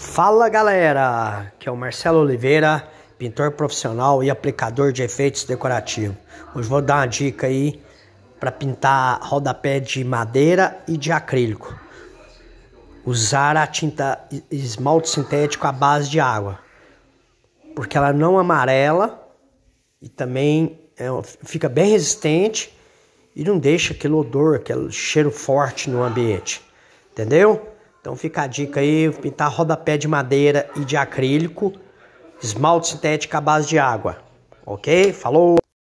Fala galera, que é o Marcelo Oliveira, pintor profissional e aplicador de efeitos decorativos. Hoje vou dar uma dica aí para pintar rodapé de madeira e de acrílico. Usar a tinta esmalte sintético à base de água, porque ela não é amarela e também é, fica bem resistente e não deixa aquele odor, aquele cheiro forte no ambiente. Entendeu? Então fica a dica aí, pintar rodapé de madeira e de acrílico, esmalte sintético à base de água. Ok? Falou!